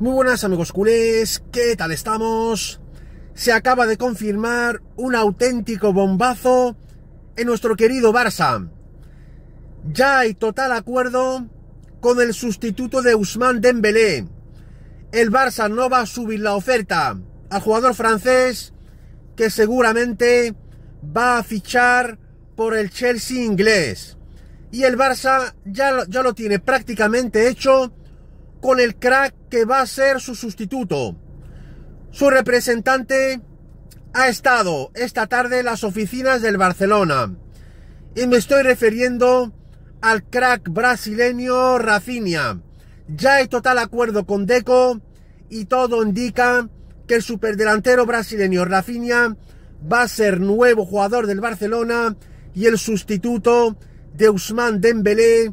Muy buenas amigos culés, ¿qué tal estamos? Se acaba de confirmar un auténtico bombazo en nuestro querido Barça. Ya hay total acuerdo con el sustituto de Ousmane Dembélé. El Barça no va a subir la oferta al jugador francés que seguramente va a fichar por el Chelsea inglés. Y el Barça ya, ya lo tiene prácticamente hecho con el crack que va a ser su sustituto. Su representante ha estado esta tarde en las oficinas del Barcelona. Y me estoy refiriendo al crack brasileño Rafinha. Ya hay total acuerdo con Deco y todo indica que el superdelantero brasileño Rafinha va a ser nuevo jugador del Barcelona y el sustituto de Usman Dembélé